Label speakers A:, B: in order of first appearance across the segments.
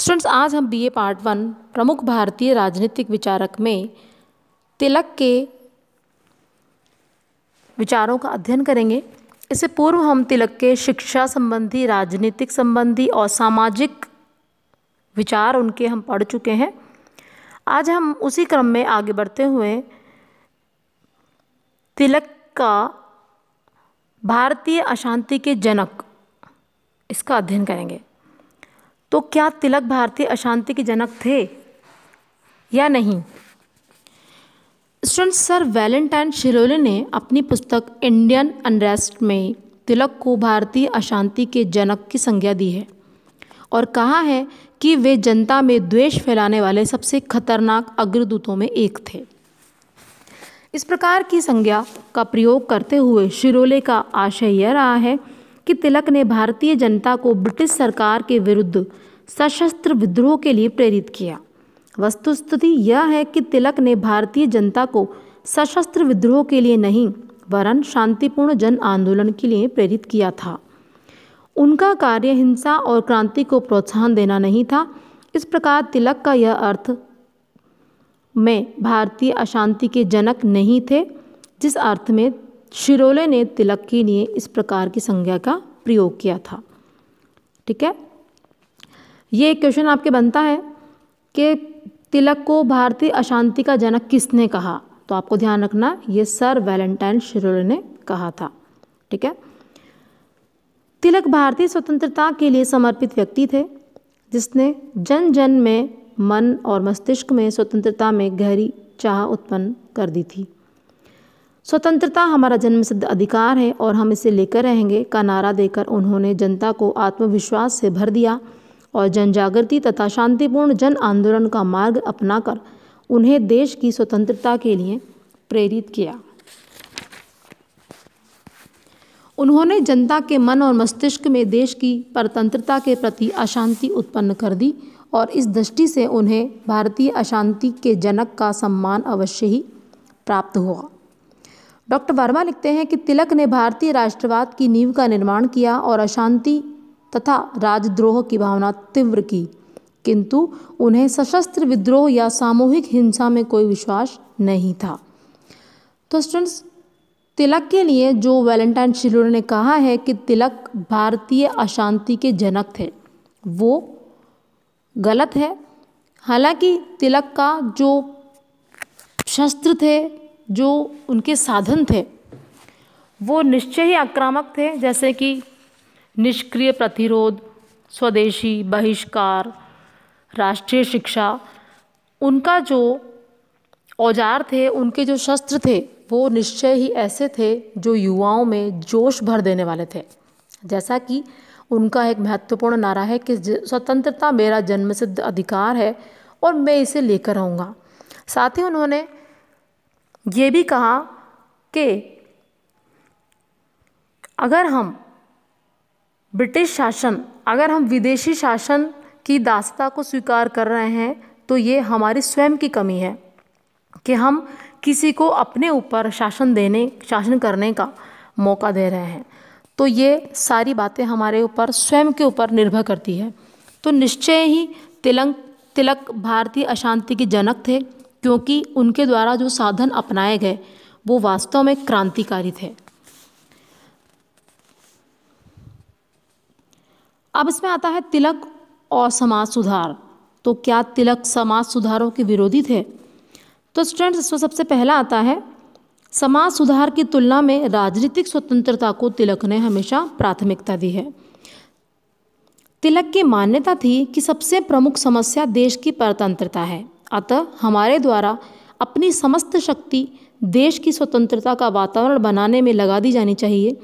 A: students आज हम BA part one प्रमुख भारतीय राजनीतिक विचारक में तिलक के विचारों का अध्ययन करेंगे इससे पूर्व हम तिलक के शिक्षा संबंधी राजनीतिक संबंधी और सामाजिक विचार उनके हम पढ़ चुके हैं आज हम उसी क्रम में आगे बढ़ते हुए तिलक का भारतीय अशांति के जनक इसका अध्ययन करेंगे तो क्या तिलक भारतीय अशांति के जनक थे या नहीं स्टूडेंट सर वैलेंटाइन शिरोले ने अपनी पुस्तक इंडियन अनरेस्ट में तिलक को भारतीय अशांति के जनक की संज्ञा दी है और कहा है कि वे जनता में द्वेष फैलाने वाले सबसे खतरनाक अग्रदूतों में एक थे इस प्रकार की संज्ञा का प्रयोग करते हुए शिरोले का आशय यह रहा है कि तिलक ने भारतीय जनता को ब्रिटिश सरकार के विरुद्ध सशस्त्र विद्रोह के लिए प्रेरित किया वस्तुस्थिति यह है कि तिलक ने भारतीय जनता को सशस्त्र विद्रोह के लिए नहीं वरन शांतिपूर्ण जन आंदोलन के लिए प्रेरित किया था उनका कार्य हिंसा और क्रांति को प्रोत्साहन देना नहीं था इस प्रकार तिलक का यह अर्थ में भारतीय अशांति के जनक नहीं थे जिस अर्थ में शिरोले ने तिलक के लिए इस प्रकार की संज्ञा का प्रयोग किया था ठीक है ये क्वेश्चन आपके बनता है कि तिलक को भारतीय अशांति का जनक किसने कहा तो आपको ध्यान रखना ये सर वैलेंटाइन शिरोले ने कहा था ठीक है तिलक भारतीय स्वतंत्रता के लिए समर्पित व्यक्ति थे जिसने जन जन में मन और मस्तिष्क में स्वतंत्रता में गहरी चाह उत्पन्न कर दी थी स्वतंत्रता हमारा जन्मसिद्ध अधिकार है और हम इसे लेकर रहेंगे का नारा देकर उन्होंने जनता को आत्मविश्वास से भर दिया और जन जागृति तथा शांतिपूर्ण जन आंदोलन का मार्ग अपनाकर उन्हें देश की स्वतंत्रता के लिए प्रेरित किया उन्होंने जनता के मन और मस्तिष्क में देश की परतंत्रता के प्रति अशांति उत्पन्न कर दी और इस दृष्टि से उन्हें भारतीय अशांति के जनक का सम्मान अवश्य ही प्राप्त हुआ डॉक्टर वर्मा लिखते हैं कि तिलक ने भारतीय राष्ट्रवाद की नींव का निर्माण किया और अशांति तथा राजद्रोह की भावना तीव्र की किंतु उन्हें सशस्त्र विद्रोह या सामूहिक हिंसा में कोई विश्वास नहीं था तो स्टूडेंट्स तिलक के लिए जो वैलेंटाइन शिलोर ने कहा है कि तिलक भारतीय अशांति के जनक थे वो गलत है हालांकि तिलक का जो शस्त्र थे जो उनके साधन थे वो निश्चय ही आक्रामक थे जैसे कि निष्क्रिय प्रतिरोध स्वदेशी बहिष्कार राष्ट्रीय शिक्षा उनका जो औजार थे उनके जो शस्त्र थे वो निश्चय ही ऐसे थे जो युवाओं में जोश भर देने वाले थे जैसा कि उनका एक महत्वपूर्ण नारा है कि स्वतंत्रता मेरा जन्मसिद्ध अधिकार है और मैं इसे लेकर आऊँगा साथ ही उन्होंने ये भी कहा कि अगर हम ब्रिटिश शासन अगर हम विदेशी शासन की दासता को स्वीकार कर रहे हैं तो ये हमारी स्वयं की कमी है कि हम किसी को अपने ऊपर शासन देने शासन करने का मौका दे रहे हैं तो ये सारी बातें हमारे ऊपर स्वयं के ऊपर निर्भर करती है तो निश्चय ही तिलंग तिलक भारतीय अशांति के जनक थे क्योंकि उनके द्वारा जो साधन अपनाए गए वो वास्तव में क्रांतिकारी थे अब इसमें आता है तिलक और समाज सुधार तो क्या तिलक समाज सुधारों के विरोधी थे तो स्टूडेंट्स इसमें सबसे पहला आता है समाज सुधार की तुलना में राजनीतिक स्वतंत्रता को तिलक ने हमेशा प्राथमिकता दी है तिलक की मान्यता थी कि सबसे प्रमुख समस्या देश की परतंत्रता है अतः हमारे द्वारा अपनी समस्त शक्ति देश की स्वतंत्रता का वातावरण बनाने में लगा दी जानी चाहिए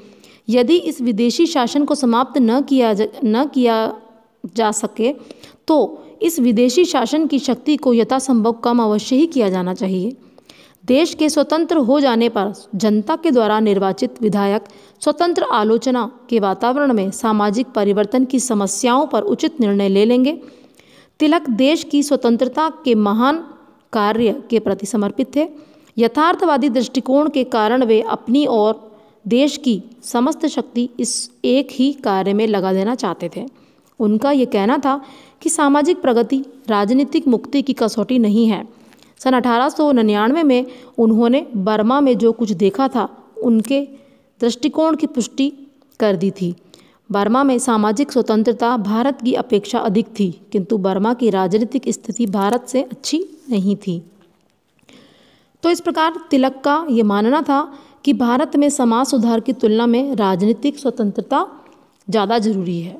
A: यदि इस विदेशी शासन को समाप्त न किया जा न किया जा सके तो इस विदेशी शासन की शक्ति को यथासंभव कम अवश्य ही किया जाना चाहिए देश के स्वतंत्र हो जाने पर जनता के द्वारा निर्वाचित विधायक स्वतंत्र आलोचना के वातावरण में सामाजिक परिवर्तन की समस्याओं पर उचित निर्णय ले लेंगे तिलक देश की स्वतंत्रता के महान कार्य के प्रति समर्पित थे यथार्थवादी दृष्टिकोण के कारण वे अपनी और देश की समस्त शक्ति इस एक ही कार्य में लगा देना चाहते थे उनका ये कहना था कि सामाजिक प्रगति राजनीतिक मुक्ति की कसौटी नहीं है सन अठारह में उन्होंने बर्मा में जो कुछ देखा था उनके दृष्टिकोण की पुष्टि कर दी थी बर्मा में सामाजिक स्वतंत्रता भारत की अपेक्षा अधिक थी किंतु बर्मा की राजनीतिक स्थिति भारत से अच्छी नहीं थी तो इस प्रकार तिलक का ये मानना था कि भारत में समाज सुधार की तुलना में राजनीतिक स्वतंत्रता ज़्यादा जरूरी है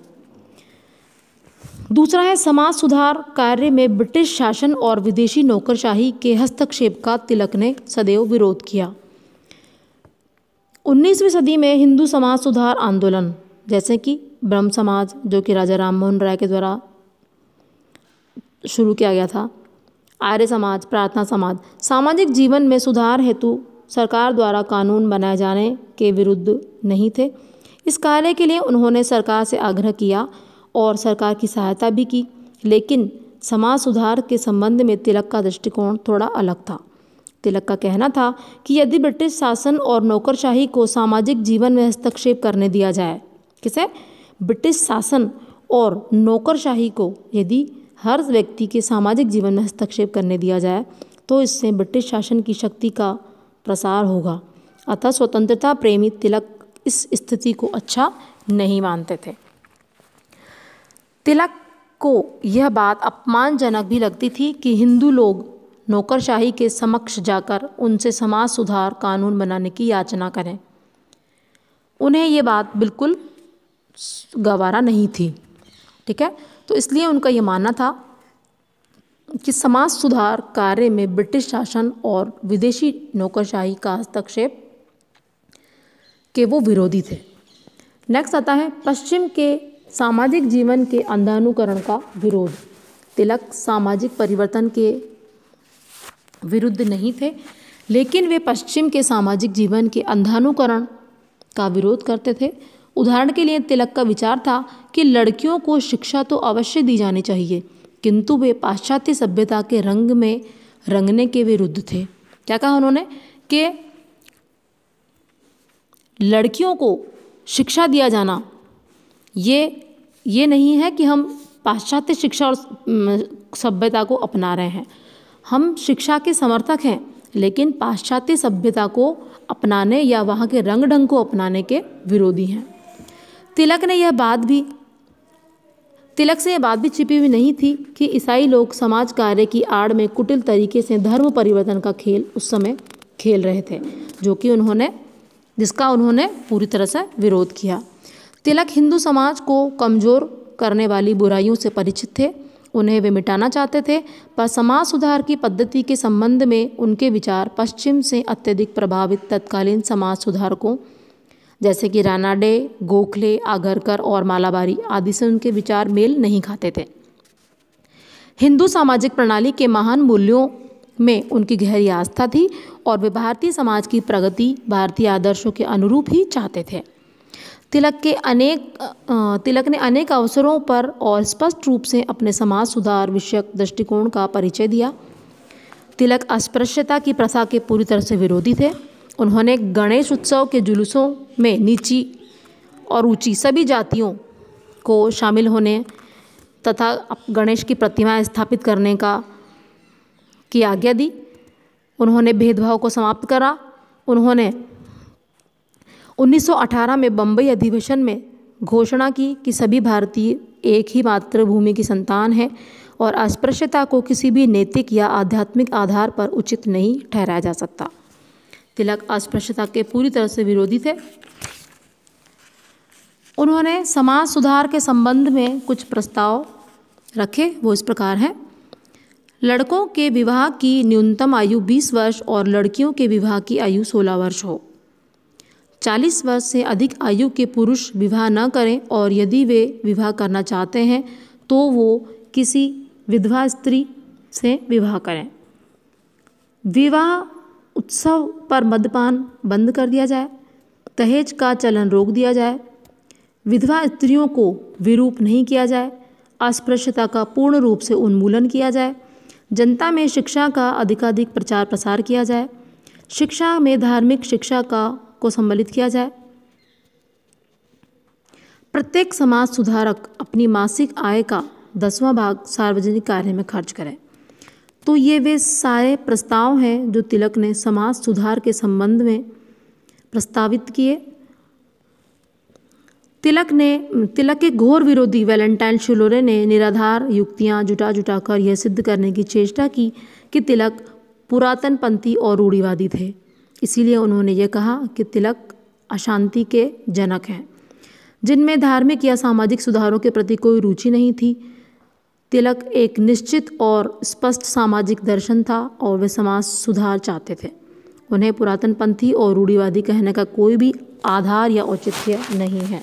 A: दूसरा है समाज सुधार कार्य में ब्रिटिश शासन और विदेशी नौकरशाही के हस्तक्षेप का तिलक ने सदैव विरोध किया 19वीं सदी में हिंदू समाज सुधार आंदोलन जैसे कि ब्रह्म समाज जो कि राजा राम मोहन राय के द्वारा शुरू किया गया था आर्य समाज प्रार्थना समाज सामाजिक जीवन में सुधार हेतु सरकार द्वारा कानून बनाए जाने के विरुद्ध नहीं थे इस कार्य के लिए उन्होंने सरकार से आग्रह किया और सरकार की सहायता भी की लेकिन समाज सुधार के संबंध में तिलक का दृष्टिकोण थोड़ा अलग था तिलक का कहना था कि यदि ब्रिटिश शासन और नौकरशाही को सामाजिक जीवन में हस्तक्षेप करने दिया जाए किसे ब्रिटिश शासन और नौकरशाही को यदि हर व्यक्ति के सामाजिक जीवन में हस्तक्षेप करने दिया जाए तो इससे ब्रिटिश शासन की शक्ति का प्रसार होगा अतः स्वतंत्रता प्रेमी तिलक इस स्थिति को अच्छा नहीं मानते थे तिलक को यह बात अपमानजनक भी लगती थी कि हिंदू लोग नौकरशाही के समक्ष जाकर उनसे समाज सुधार कानून बनाने की याचना करें उन्हें ये बात बिल्कुल गवारा नहीं थी ठीक है तो इसलिए उनका ये मानना था कि समाज सुधार कार्य में ब्रिटिश शासन और विदेशी नौकरशाही का हस्तक्षेप के वो विरोधी थे नेक्स्ट आता है पश्चिम के सामाजिक जीवन के अंधानुकरण का विरोध तिलक सामाजिक परिवर्तन के विरुद्ध नहीं थे लेकिन वे पश्चिम के सामाजिक जीवन के अंधानुकरण का विरोध करते थे उदाहरण के लिए तिलक का विचार था कि लड़कियों को शिक्षा तो अवश्य दी जानी चाहिए किंतु वे पाश्चात्य सभ्यता के रंग में रंगने के विरुद्ध थे क्या कहा उन्होंने कि लड़कियों को शिक्षा दिया जाना ये ये नहीं है कि हम पाश्चात्य शिक्षा और सभ्यता को अपना रहे हैं हम शिक्षा के समर्थक हैं लेकिन पाश्चात्य सभ्यता को अपनाने या वहाँ के रंग ढंग को अपनाने के विरोधी हैं तिलक ने यह बात भी तिलक से यह बात भी छिपी हुई नहीं थी कि ईसाई लोग समाज कार्य की आड़ में कुटिल तरीके से धर्म परिवर्तन का खेल उस समय खेल रहे थे जो कि उन्होंने जिसका उन्होंने पूरी तरह से विरोध किया तिलक हिंदू समाज को कमज़ोर करने वाली बुराइयों से परिचित थे उन्हें वे मिटाना चाहते थे पर समाज सुधार की पद्धति के संबंध में उनके विचार पश्चिम से अत्यधिक प्रभावित तत्कालीन समाज सुधारकों जैसे कि रानाडे गोखले आगरकर और मालाबारी आदि से उनके विचार मेल नहीं खाते थे हिंदू सामाजिक प्रणाली के महान मूल्यों में उनकी गहरी आस्था थी और वे भारतीय समाज की प्रगति भारतीय आदर्शों के अनुरूप ही चाहते थे तिलक के अनेक तिलक ने अनेक अवसरों पर और स्पष्ट रूप से अपने समाज सुधार विषयक दृष्टिकोण का परिचय दिया तिलक अस्पृश्यता की प्रथा के पूरी तरह से विरोधी थे उन्होंने गणेश उत्सव के जुलूसों में नीची और ऊंची सभी जातियों को शामिल होने तथा गणेश की प्रतिमाएं स्थापित करने का की आज्ञा दी उन्होंने भेदभाव को समाप्त करा उन्होंने 1918 में बम्बई अधिवेशन में घोषणा की कि सभी भारतीय एक ही मातृभूमि की संतान है और अस्पृश्यता को किसी भी नैतिक या आध्यात्मिक आधार पर उचित नहीं ठहराया जा सकता तिलक अस्पृश्यता के पूरी तरह से विरोधी थे उन्होंने समाज सुधार के संबंध में कुछ प्रस्ताव रखे वो इस प्रकार हैं लड़कों के विवाह की न्यूनतम आयु 20 वर्ष और लड़कियों के विवाह की आयु 16 वर्ष हो 40 वर्ष से अधिक आयु के पुरुष विवाह न करें और यदि वे विवाह करना चाहते हैं तो वो किसी विधवा स्त्री से विवाह करें विवाह उत्सव पर मद्यपान बंद कर दिया जाए दहेज का चलन रोक दिया जाए विधवा स्त्रियों को विरूप नहीं किया जाए अस्पृश्यता का पूर्ण रूप से उन्मूलन किया जाए जनता में शिक्षा का अधिकाधिक प्रचार प्रसार किया जाए शिक्षा में धार्मिक शिक्षा का को सम्मिलित किया जाए प्रत्येक समाज सुधारक अपनी मासिक आय का दसवां भाग सार्वजनिक कार्य में खर्च करें तो ये वे सारे प्रस्ताव हैं जो तिलक ने समाज सुधार के संबंध में प्रस्तावित किए तिलक ने तिलक के घोर विरोधी वैलेंटाइन शिलोरे ने निराधार युक्तियां जुटा जुटा कर यह सिद्ध करने की चेष्टा की कि तिलक पुरातन पंथी और रूढ़ीवादी थे इसीलिए उन्होंने ये कहा कि तिलक अशांति के जनक हैं जिनमें धार्मिक या सामाजिक सुधारों के प्रति कोई रुचि नहीं थी तिलक एक निश्चित और स्पष्ट सामाजिक दर्शन था और वे समाज सुधार चाहते थे उन्हें पुरातनपंथी और रूढ़ीवादी कहने का कोई भी आधार या औचित्य नहीं है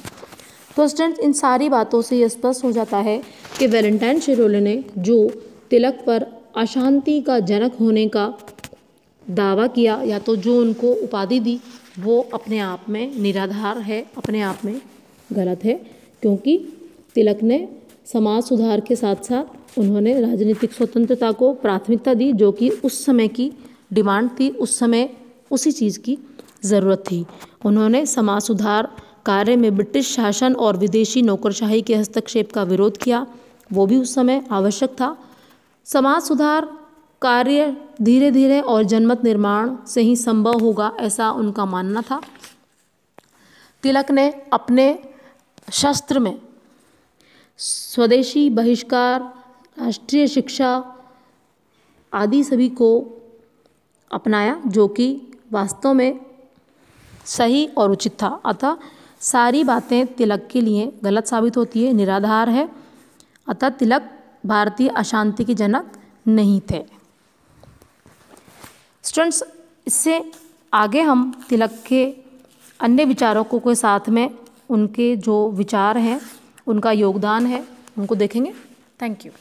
A: तो स्टेंट इन सारी बातों से यह स्पष्ट हो जाता है कि वैलेंटाइन शिरोले ने जो तिलक पर अशांति का जनक होने का दावा किया या तो जो उनको उपाधि दी वो अपने आप में निराधार है अपने आप में गलत है क्योंकि तिलक ने समाज सुधार के साथ साथ उन्होंने राजनीतिक स्वतंत्रता को प्राथमिकता दी जो कि उस समय की डिमांड थी उस समय उसी चीज़ की ज़रूरत थी उन्होंने समाज सुधार कार्य में ब्रिटिश शासन और विदेशी नौकरशाही के हस्तक्षेप का विरोध किया वो भी उस समय आवश्यक था समाज सुधार कार्य धीरे धीरे और जनमत निर्माण से ही संभव होगा ऐसा उनका मानना था तिलक ने अपने शस्त्र में स्वदेशी बहिष्कार राष्ट्रीय शिक्षा आदि सभी को अपनाया जो कि वास्तव में सही और उचित था अतः सारी बातें तिलक के लिए गलत साबित होती है निराधार है अतः तिलक भारतीय अशांति के जनक नहीं थे स्टूडेंट्स इससे आगे हम तिलक के अन्य विचारकों के साथ में उनके जो विचार हैं उनका योगदान है उनको देखेंगे थैंक यू